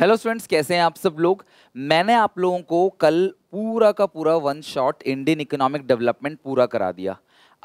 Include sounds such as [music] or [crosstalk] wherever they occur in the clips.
hello students कैसे हैं आप सब लोग मैंने आप लोगों को कल पूरा का पूरा one shot Indian economic development पूरा करा दिया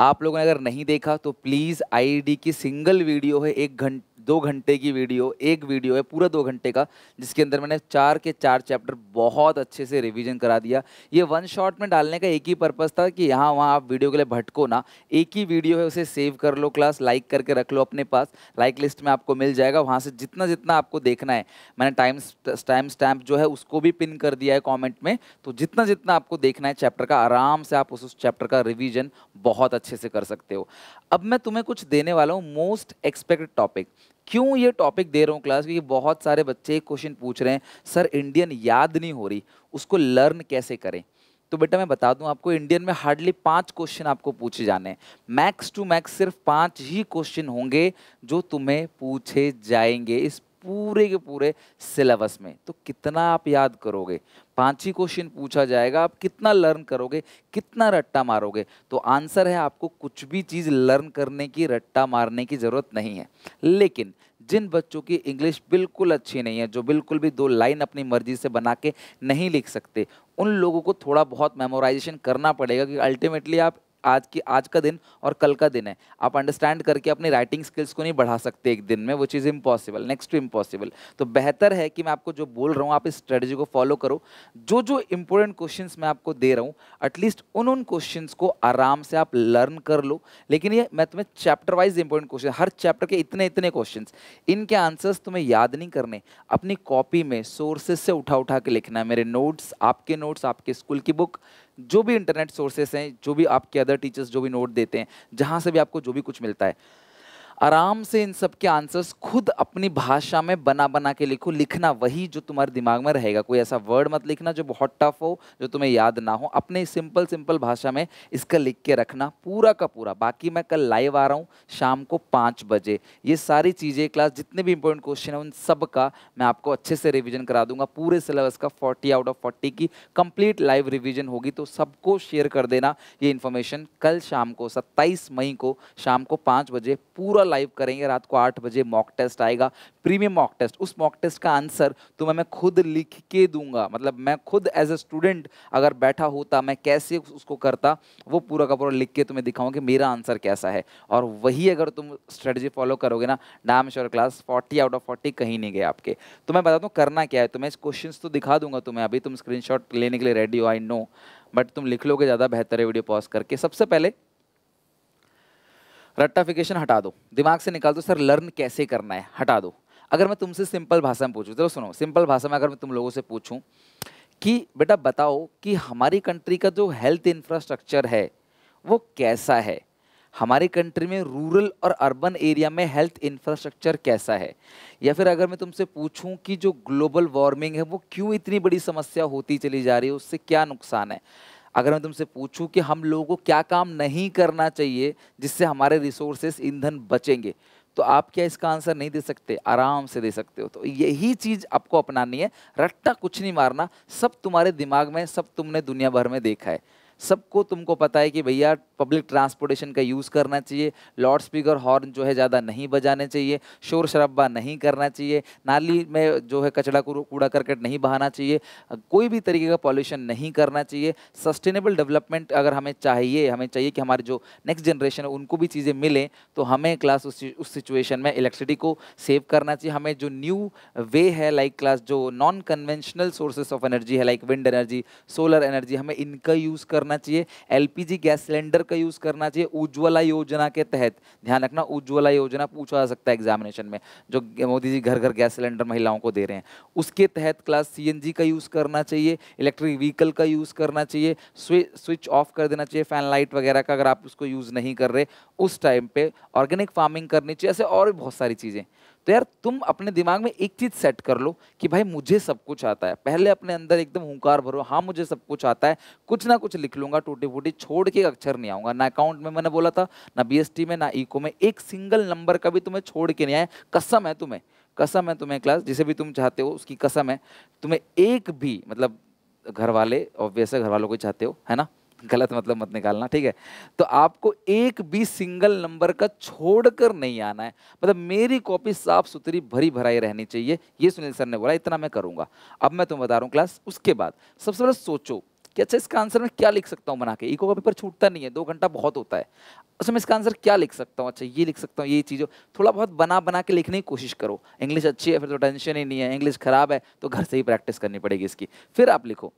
आप लोगों ने अगर नहीं देखा तो प्लीज़ आईडी की सिंगल वीडियो है एक घंटे दो घंटे की वीडियो एक वीडियो है पूरा दो घंटे का जिसके अंदर मैंने चार के चार चैप्टर बहुत अच्छे से रिविजन करा दिया ये वन शॉट में डालने का एक ही पर्पज़ था कि यहाँ वहाँ आप वीडियो के लिए भटको ना एक ही वीडियो है उसे सेव कर लो क्लास लाइक करके रख लो अपने पास लाइक लिस्ट में आपको मिल जाएगा वहाँ से जितना जितना आपको देखना है मैंने टाइम टाइम स्टैम्प जो है उसको भी पिन कर दिया है कॉमेंट में तो जितना जितना आपको देखना है चैप्टर का आराम से आप उस चैप्टर का रिविजन बहुत अच्छे से कर सकते हो अब मैं तुम्हें कुछ देने वाला हूँ मोस्ट एक्सपेक्टेड टॉपिक क्यों ये टॉपिक दे रहा हूँ क्लास क्योंकि बहुत सारे बच्चे क्वेश्चन पूछ रहे हैं सर इंडियन याद नहीं हो रही उसको लर्न कैसे करें तो बेटा मैं बता दूं आपको इंडियन में हार्डली पांच क्वेश्चन आपको पूछे जाने हैं मैक्स टू मैक्स सिर्फ पांच ही क्वेश्चन होंगे जो तुम्हें पूछे जाएंगे इस पूरे के पूरे सिलेबस में तो कितना आप याद करोगे पांच ही क्वेश्चन पूछा जाएगा आप कितना लर्न करोगे कितना रट्टा मारोगे तो आंसर है आपको कुछ भी चीज़ लर्न करने की रट्टा मारने की ज़रूरत नहीं है लेकिन जिन बच्चों की इंग्लिश बिल्कुल अच्छी नहीं है जो बिल्कुल भी दो लाइन अपनी मर्जी से बना के नहीं लिख सकते उन लोगों को थोड़ा बहुत मेमोराइजेशन करना पड़ेगा कि अल्टीमेटली आप आज की आज का दिन और कल का दिन है आप अंडरस्टैंड करके अपनी राइटिंग स्किल्स को नहीं बढ़ा सकते एक दिन में which is impossible next to impossible तो बेहतर है कि मैं आपको जो बोल रहा हूँ आप इस स्ट्रेटजी को फॉलो करो जो जो इंपॉर्टेंट क्वेश्चन मैं आपको दे रहा हूँ एटलीस्ट उन उन क्वेश्चन को आराम से आप लर्न कर लो लेकिन ये मैं तुम्हें चैप्टर वाइज इंपॉर्टेंट क्वेश्चन हर चैप्टर के इतने इतने क्वेश्चन इनके आंसर्स तुम्हें याद नहीं करने अपनी कॉपी में सोर्सेस से उठा उठा के लिखना है मेरे नोट्स आपके नोट्स आपके स्कूल की बुक जो भी इंटरनेट सोर्सेस हैं जो भी आपके अदर टीचर्स जो भी नोट देते हैं जहाँ से भी आपको जो भी कुछ मिलता है आराम से इन सब के आंसर्स खुद अपनी भाषा में बना बना के लिखो लिखना वही जो तुम्हारे दिमाग में रहेगा कोई ऐसा वर्ड मत लिखना जो बहुत टफ हो जो तुम्हें याद ना हो अपने सिंपल सिंपल भाषा में इसका लिख के रखना पूरा का पूरा बाकी मैं कल लाइव आ रहा हूँ शाम को पाँच बजे ये सारी चीज़ें क्लास जितने भी इंपॉर्टेंट क्वेश्चन हैं उन सब का मैं आपको अच्छे से रिविजन करा दूंगा पूरे सिलेबस का फोर्टी आउट ऑफ फोर्टी की कंप्लीट लाइव रिविजन होगी तो सबको शेयर कर देना ये इन्फॉर्मेशन कल शाम को सत्ताईस मई को शाम को पाँच बजे पूरा लाइव करेंगे रात को आठ बजे मॉक टेस्ट आएगा प्रीमियम मॉक टेस्ट उस मॉक टेस्ट का आंसर तुम्हें मैं खुद लिख के दूंगा मतलब मैं खुद एज ए स्टूडेंट अगर बैठा होता मैं कैसे उसको करता वो पूरा का पूरा लिख के तुम्हें दिखाऊँ कि मेरा आंसर कैसा है और वही अगर तुम स्ट्रेटजी फॉलो करोगे ना damn sure class forty out of forty कहीं नहीं गए आपके तो मैं बताता हूँ करना क्या है तो मैं इस क्वेश्चन तो दिखा दूंगा तुम्हें अभी तुम स्क्रीन लेने के लिए रेडी हो आई नो बट तुम लिख लोगे ज़्यादा बेहतर है वीडियो पॉज करके सबसे पहले रट्टाफिकेशन हटा दो दिमाग से निकाल दो सर लर्न कैसे करना है हटा दो अगर मैं तुमसे सिंपल भाषा में पूछूँ चलो सुनो सिंपल भाषा में अगर मैं तुम लोगों से पूछूँ कि बेटा बताओ कि हमारी कंट्री का जो हेल्थ इंफ्रास्ट्रक्चर है वो कैसा है हमारी कंट्री में रूरल और अर्बन एरिया में हेल्थ इंफ्रास्ट्रक्चर कैसा है या फिर अगर मैं तुमसे पूछूं कि जो ग्लोबल वार्मिंग है वो क्यों इतनी बड़ी समस्या होती चली जा रही है उससे क्या नुकसान है अगर मैं तुमसे पूछूं कि हम लोगों को क्या काम नहीं करना चाहिए जिससे हमारे रिसोर्सेस ईंधन बचेंगे तो आप क्या इसका आंसर नहीं दे सकते आराम से दे सकते हो तो यही चीज़ आपको अपनानी है रट्टा कुछ नहीं मारना सब तुम्हारे दिमाग में सब तुमने दुनिया भर में देखा है सबको तुमको पता है कि भैया पब्लिक ट्रांसपोर्टेशन का यूज़ करना चाहिए लाउड स्पीकर हॉर्न जो है ज़्यादा नहीं बजाने चाहिए शोर शराबा नहीं करना चाहिए नाली में जो है कचड़ा कूड़ा करकट नहीं बहाना चाहिए कोई भी तरीके का पॉल्यूशन नहीं करना चाहिए सस्टेनेबल डेवलपमेंट अगर हमें चाहिए हमें चाहिए कि हमारे जो नेक्स्ट जनरेशन है उनको भी चीज़ें मिलें तो हमें क्लास उस उस सिचुएशन में इलेक्ट्रिसिटी को सेव करना चाहिए हमें जो न्यू वे है लाइक क्लास जो non conventional sources of energy है like wind energy solar energy हमें इनका यूज़ करना चाहिए एलपीजी गैस सिलेंडर का यूज़ करना चाहिए उज्ज्वला योजना के तहत ध्यान रखना उज्ज्वला योजना पूछा जा सकता है एग्जामिनेशन में जो मोदी जी घर घर गैस सिलेंडर महिलाओं को दे रहे हैं उसके तहत क्लास सी का यूज़ करना चाहिए इलेक्ट्रिक व्हीकल का यूज़ करना चाहिए स्विच ऑफ कर देना चाहिए फैन लाइट वगैरह का अगर आप उसको यूज़ नहीं कर रहे उस टाइम पे ऑर्गेनिक फार्मिंग करनी चाहिए ऐसे और भी बहुत सारी चीज़ें तो यार तुम अपने दिमाग में एक चीज़ सेट कर लो कि भाई मुझे सब कुछ आता है पहले अपने अंदर एकदम हुंकार भरो हाँ मुझे सब कुछ आता है कुछ ना कुछ लिख लूंगा टूटी फूटी छोड़ के अक्षर नहीं आऊंगा ना अकाउंट में मैंने बोला था ना बी में ना इको में एक सिंगल नंबर का भी तुम्हें छोड़ के नहीं आया कसम है तुम्हें कसम है तुम्हें क्लास जिसे भी तुम चाहते हो उसकी कसम है तुम्हें एक भी मतलब घर वाले ऑब्वियस है घर वालों को चाहते हो है ना गलत मतलब मत निकालना ठीक है तो आपको एक भी सिंगल नंबर का छोड़कर नहीं आना है मतलब मेरी कॉपी साफ सुथरी भरी भराई रहनी चाहिए ये सुनील सर ने बोला इतना मैं करूँगा अब मैं तुम्हें बता रहा हूँ क्लास उसके बाद सबसे पहले सोचो कि अच्छा इसका आंसर मैं क्या लिख सकता हूँ बना के इको कॉपी पर छूटता नहीं है दो घंटा बहुत होता है अच्छा मैं इसका आंसर क्या लिख सकता हूँ अच्छा ये लिख सकता हूँ ये चीज़ थोड़ा बहुत बना बना के लिखने की कोशिश करो इंग्लिश अच्छी है फिर तो टेंशन ही नहीं है इंग्लिश खराब है तो घर से ही प्रैक्टिस करनी पड़ेगी इसकी फिर आप लिखो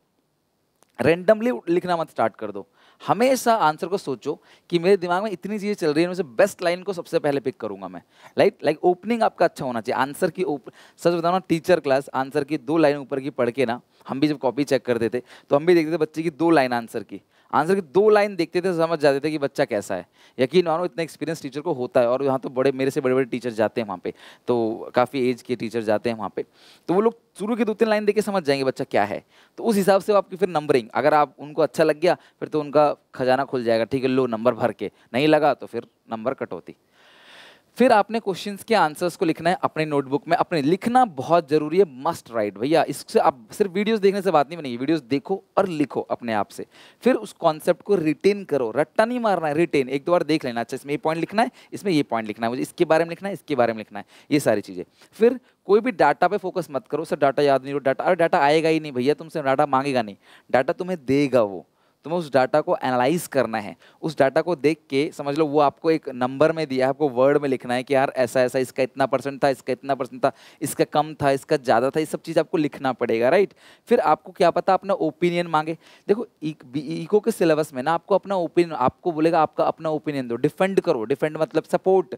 रेंडमली लिखना मत स्टार्ट कर दो हमेशा आंसर को सोचो कि मेरे दिमाग में इतनी चीज़ें चल रही है उनमें से बेस्ट लाइन को सबसे पहले पिक करूंगा मैं लाइक लाइक ओपनिंग आपका अच्छा होना चाहिए आंसर की ओप सच बताओ ना टीचर क्लास आंसर की दो लाइन ऊपर की पढ़ के ना हम भी जब कॉपी चेक करते थे तो हम भी देखते थे बच्चे की दो लाइन आंसर की आंसर की दो लाइन देखते थे समझ जाते थे कि बच्चा कैसा है यकीन मानो इतना एक्सपीरियंस टीचर को होता है और यहाँ तो बड़े मेरे से बड़े बड़े टीचर जाते हैं वहाँ पे तो काफ़ी एज के टीचर जाते हैं वहाँ पे तो वो लोग शुरू की दो तीन लाइन देख के समझ जाएंगे बच्चा क्या है तो उस हिसाब से आपकी फिर नंबरिंग अगर आप उनको अच्छा लग गया फिर तो उनका खजाना खुल जाएगा ठीक है लो नंबर भर के नहीं लगा तो फिर नंबर कटौती फिर आपने क्वेश्चंस के आंसर्स को लिखना है अपने नोटबुक में अपने लिखना बहुत जरूरी है मस्ट राइट भैया इससे आप सिर्फ वीडियोस देखने से बात नहीं बनेगी वीडियोस देखो और लिखो अपने आप से फिर उस कॉन्सेप्ट को रिटेन करो रट्टा नहीं मारना है रिटेन एक दो बार देख लेना अच्छा इसमें ये पॉइंट लिखना है इसमें ये पॉइंट लिखना है मुझे इसके बारे में लिखना है इसके बारे में लिखना है ये सारी चीज़ें फिर कोई भी डाटा पे फोकस मत करो सर डाटा याद नहीं हो डाटा अरे डाटा आएगा ही नहीं भैया तुमसे डाटा मांगेगा नहीं डाटा तुम्हें देगा वो तुम्हें उस डाटा को एनालाइज करना है उस डाटा को देख के समझ लो वो आपको एक नंबर में दिया है आपको वर्ड में लिखना है कि यार ऐसा ऐसा इसका इतना परसेंट था इसका इतना परसेंट था इसका कम था इसका ज़्यादा था ये सब चीज़ आपको लिखना पड़ेगा राइट फिर आपको क्या पता अपना ओपिनियन मांगे देखो इको के सिलेबस में ना आपको अपना ओपिनियन आपको बोलेगा आपका अपना ओपिनियन दो डिफेंड करो डिफेंड मतलब सपोर्ट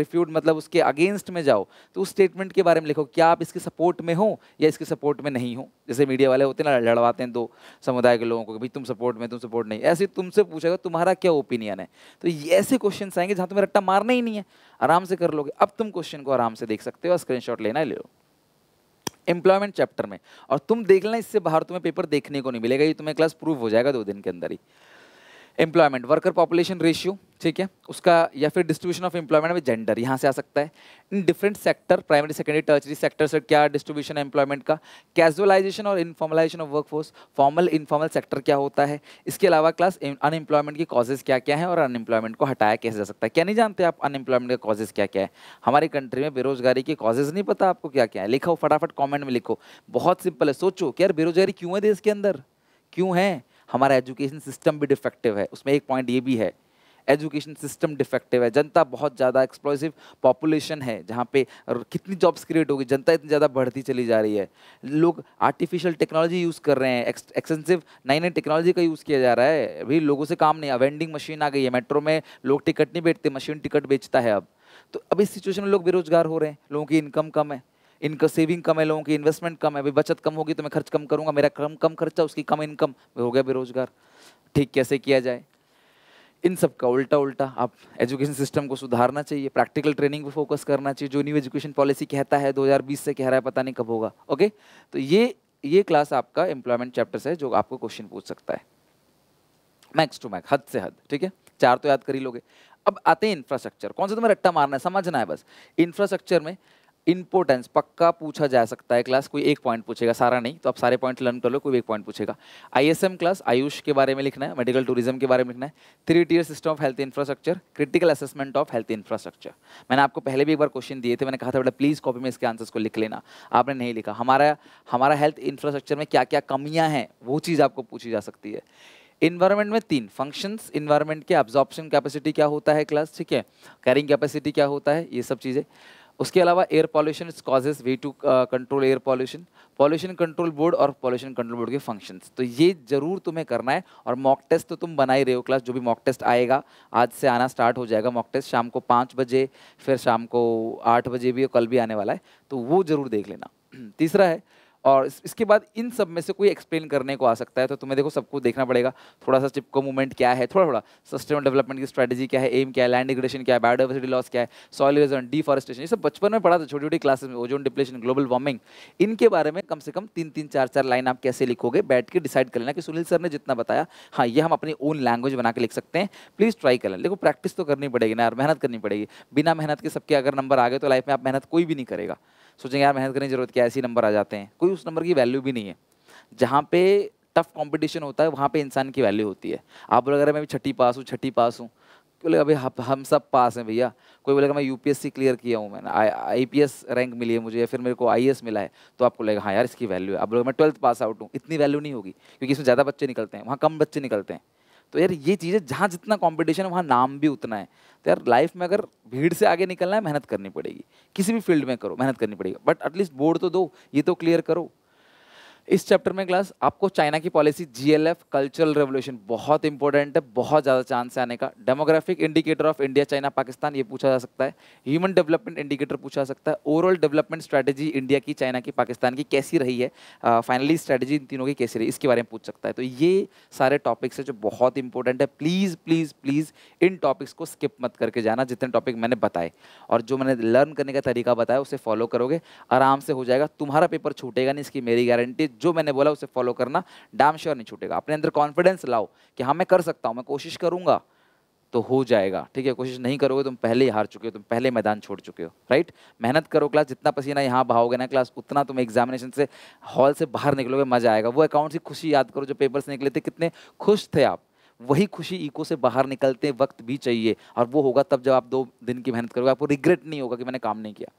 रिफ्यूड मतलब उसके अगेंस्ट में जाओ तो उस स्टेटमेंट के बारे में लिखो क्या आप इसके सपोर्ट में हो या इसके सपोर्ट में नहीं हो जैसे मीडिया वाले होते हैं ना लड़वाते हैं दो समुदाय के लोगों को भाई तुम सपोर्ट सपोर्ट में तुम सपोर्ट नहीं ऐसे तुमसे पूछेगा तुम्हारा क्या ओपिनियन है तो ऐसे क्वेश्चन आएंगे जहां तुम्हें रट्टा मारना ही नहीं है आराम से कर लोगे अब तुम क्वेश्चन को आराम से देख सकते हो स्क्रीन स्क्रीनशॉट लेना ले लो एम्प्लॉयमेंट चैप्टर में और तुम देख लेना इससे बाहर तुम्हें पेपर देखने को नहीं मिलेगा ये तुम्हें क्लास प्रूफ हो जाएगा दो दिन के अंदर ही एम्प्लॉयमेंट वर्कर पॉपुलेशन रेशियो ठीक है उसका या फिर डिस्ट्रीब्यूशन ऑफ एम्प्लॉयमेंट में जेंडर यहाँ से आ सकता है इन different sector primary secondary tertiary sector से क्या डिस्ट्रीब्यूशन एम्प्लॉयमेंट का कैजुअलाइजेशन और informalisation of workforce formal informal sector क्या होता है इसके अलावा क्लास अनएम्प्लॉयमेंट की कॉजेज़ क्या क्या है और अनएम्प्लॉयमेंट को हटाया कैसे जा सकता है क्या नहीं जानते आप अनएम्प्लॉयमेंट के कॉजेज़ क्या क्या है हमारी कंट्री में बेरोजगारी के कॉजेज़ नहीं पता आपको क्या क्या है लिखो फटाफट कॉमेंट में लिखो बहुत सिंपल है सोचो कि यार बेरोजगारी क्यों है देश के अंदर क्यों है हमारा एजुकेशन सिस्टम भी डिफेक्टिव है उसमें एक पॉइंट ये भी है एजुकेशन सिस्टम डिफेक्टिव है जनता बहुत ज़्यादा एक्सप्लोसिव पॉपुलेशन है जहाँ पे कितनी जॉब्स क्रिएट होगी जनता इतनी ज़्यादा बढ़ती चली जा रही है लोग आर्टिफिशियल टेक्नोलॉजी यूज़ कर रहे हैं एक्सटेंसिव नई नई टेक्नोलॉजी का यूज़ किया जा रहा है अभी लोगों से काम नहीं वेंडिंग मशीन आ गई है मेट्रो में लोग टिकट नहीं बेचते मशीन टिकट बेचता है अब तो अब इस सिचुएशन में लोग बेरोजगार हो रहे हैं लोगों की इनकम कम है इनका सेविंग कम है लोगों की इन्वेस्टमेंट कम है अभी बचत कम होगी तो मैं खर्च कम करूंगा मेरा कम कम खर्चा उसकी कम इनकम हो गया बेरोजगार ठीक कैसे किया जाए इन सब का उल्टा उल्टा आप एजुकेशन सिस्टम को सुधारना चाहिए प्रैक्टिकल ट्रेनिंग पे फोकस करना चाहिए जो न्यू एजुकेशन पॉलिसी कहता है 2020 से कह रहा है पता नहीं कब होगा ओके तो ये ये क्लास आपका एम्प्लॉयमेंट चैप्टर है जो आपको क्वेश्चन पूछ सकता है मैक्स टू मैक्स हद से हद ठीक है चार तो याद कर ही लोगे अब आते हैं इंफ्रास्ट्रक्चर कौन सा तुम्हें रट्टा मारना है समझना है बस इंफ्रास्ट्रक्चर में इंपोर्टेंस पक्का पूछा जा सकता है क्लास कोई एक पॉइंट पूछेगा सारा नहीं तो आप सारे पॉइंट लर्न कर लो कोई एक पॉइंट पूछेगा आईएसएम क्लास आयुष के बारे में लिखना है मेडिकल टूरिज्म के बारे में लिखना है three tier system of health infrastructure critical assessment of health infrastructure मैंने आपको पहले भी एक बार क्वेश्चन दिए थे मैंने कहा था बेटा प्लीज़ कॉपी में इसके आंसर को लिख लेना आपने नहीं लिखा हमारा हमारा हेल्थ इंफ्रास्ट्रक्चर में क्या क्या कमियाँ हैं वो चीज़ आपको पूछी जा सकती है इन्वायरमेंट में तीन फंक्शंस इन्वायरमेंट के एब्जॉर्प्शन कैपेसिटी क्या होता है क्लास ठीक है कैरिंग कैपेसिटी क्या होता है ये सब चीज़ें उसके अलावा air pollution causes way to control air pollution pollution control board और पॉल्यूशन कंट्रोल बोर्ड के फंक्शंस तो ये जरूर तुम्हें करना है और मॉक टेस्ट तो तुम बना ही रहे हो क्लास जो भी मॉक टेस्ट आएगा आज से आना स्टार्ट हो जाएगा मॉक टेस्ट शाम को पाँच बजे फिर शाम को आठ बजे भी और कल भी आने वाला है तो वो ज़रूर देख लेना [clears throat] तीसरा है और इसके बाद इन सब में से कोई एक्सप्लेन करने को आ सकता है तो तुम्हें देखो सबको देखना पड़ेगा थोड़ा सा चिपको मूवमेंट क्या है थोड़ा थोड़ा सस्टेनेबल डेवलपमेंट की स्ट्रेटेजी क्या है एम क्या है लैंड डिग्रेशन क्या है बायोडावर्सिटी लॉस क्या है सॉइल इरोजन डिफॉरेस्टेशन ये सब बचपन में पढ़ा था छोटी छोटी क्लासेस में ओजोन डिप्लेशन ग्लोबल वार्मिंग इनके बारे में कम से कम तीन तीन चार चार लाइन आप कैसे लिखोगे बैठ के डिसाइड कर लेना कि सुनील सर ने जितना बताया हाँ ये हम अपनी ओन लैंग्वेज बना के लिख सकते हैं प्लीज़ ट्राई कर लें देखो प्रैक्टिस तो करनी पड़ेगी ना यार मेहनत करनी पड़ेगी बिना मेहनत के सबके अगर नंबर आ गए तो लाइफ में आप मेहनत कोई भी नहीं करेगा सोचेंगे यार मेहनत करने की जरूरत क्या ऐसे नंबर आ जाते हैं कोई उस नंबर की वैल्यू भी नहीं है जहाँ पे टफ कंपटीशन होता है वहाँ पे इंसान की वैल्यू होती है आप बोले अगर मैं छठी पास हूँ छठी पास हूँ बोले अभी हम सब पास हैं भैया कोई बोलेगा मैं यूपीएससी क्लियर किया हूँ मैंने आई आईपीएस रैंक मिली है मुझे या फिर मेरे को आई e मिला है तो आपको लगेगा हाँ यार इसकी वैल्यू है आप लोग मैं ट्वेल्थ पास आउट हूँ इतनी वैल्यू नहीं होगी क्योंकि इसमें ज़्यादा बच्चे निकलते हैं वहाँ कम बच्चे निकलते हैं तो यार ये चीज़ें जहाँ जितना कॉम्पिटिशन है वहाँ नाम भी उतना है तो यार लाइफ में अगर भीड़ से आगे निकलना है मेहनत करनी पड़ेगी किसी भी फील्ड में करो मेहनत करनी पड़ेगी बट एटलीस्ट बोर्ड तो दो ये तो क्लियर करो इस चैप्टर में क्लास आपको चाइना की पॉलिसी जीएलएफ कल्चरल रेवोल्यूशन बहुत इंपॉर्टेंट है बहुत ज़्यादा चांस है आने का demographic indicator of India China Pakistan ये पूछा जा सकता है ह्यूमन डेवलपमेंट इंडिकेटर पूछा जा सकता है ओवरऑल डेवलपमेंट स्ट्रैटेजी इंडिया की चाइना की पाकिस्तान की कैसी रही है फाइनली uh, स्ट्रैटेजी इन तीनों की कैसी रही इसके बारे में पूछ सकता है तो ये सारे टॉपिक्स है जो बहुत इंपॉर्टेंट है प्लीज़ प्लीज़ प्लीज़ इन टॉपिक्स को स्किप मत करके जाना जितने टॉपिक मैंने बताए और जो मैंने लर्न करने का तरीका बताया उसे फॉलो करोगे आराम से हो जाएगा तुम्हारा पेपर छूटेगा नहीं इसकी मेरी गारंटी जो मैंने बोला उसे फॉलो करना डैम श्योर नहीं छूटेगा अपने अंदर कॉन्फिडेंस लाओ कि हाँ मैं कर सकता हूँ मैं कोशिश करूँगा तो हो जाएगा ठीक है कोशिश नहीं करोगे तुम पहले ही हार चुके हो तुम पहले मैदान छोड़ चुके हो राइट मेहनत करो क्लास जितना पसीना यहाँ बहाओगे ना क्लास उतना तुम एग्जामिनेशन से हॉल से बाहर निकलोगे मजा आएगा वो अकाउंट की खुशी याद करो जो पेपर से निकले थे कितने खुश थे आप वही खुशी ईको से बाहर निकलते वक्त भी चाहिए और वो होगा तब जब आप दो दिन की मेहनत करोगे आपको रिग्रेट नहीं होगा कि मैंने काम नहीं किया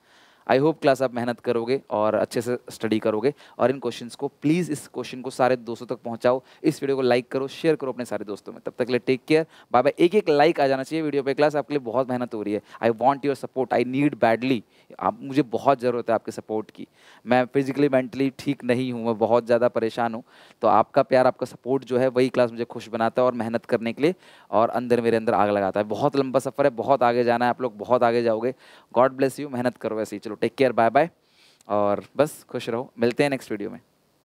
आई होप क्लास आप मेहनत करोगे और अच्छे से स्टडी करोगे और इन क्वेश्चन को प्लीज़ इस क्वेश्चन को सारे दोस्तों तक पहुँचाओ इस वीडियो को लाइक करो शेयर करो अपने सारे दोस्तों में तब तक के लिए टेक केयर बाय बाय एक एक लाइक आ जाना चाहिए वीडियो पे क्लास आपके लिए बहुत मेहनत हो रही है I want your support I need badly आप मुझे बहुत ज़रूरत है आपके सपोर्ट की मैं फिजिकली मेंटली ठीक नहीं हूँ मैं बहुत ज़्यादा परेशान हूँ तो आपका प्यार आपका सपोर्ट जो है वही क्लास मुझे खुश बनाता है और मेहनत करने के लिए और अंदर मेरे अंदर आग लगाता है बहुत लंबा सफ़र है बहुत आगे जाना है आप लोग बहुत आगे जाओगे गॉड ब्लेस यू मेहनत करो ऐसे ही चलो टेक केयर बाय बाय और बस खुश रहो मिलते हैं नेक्स्ट वीडियो में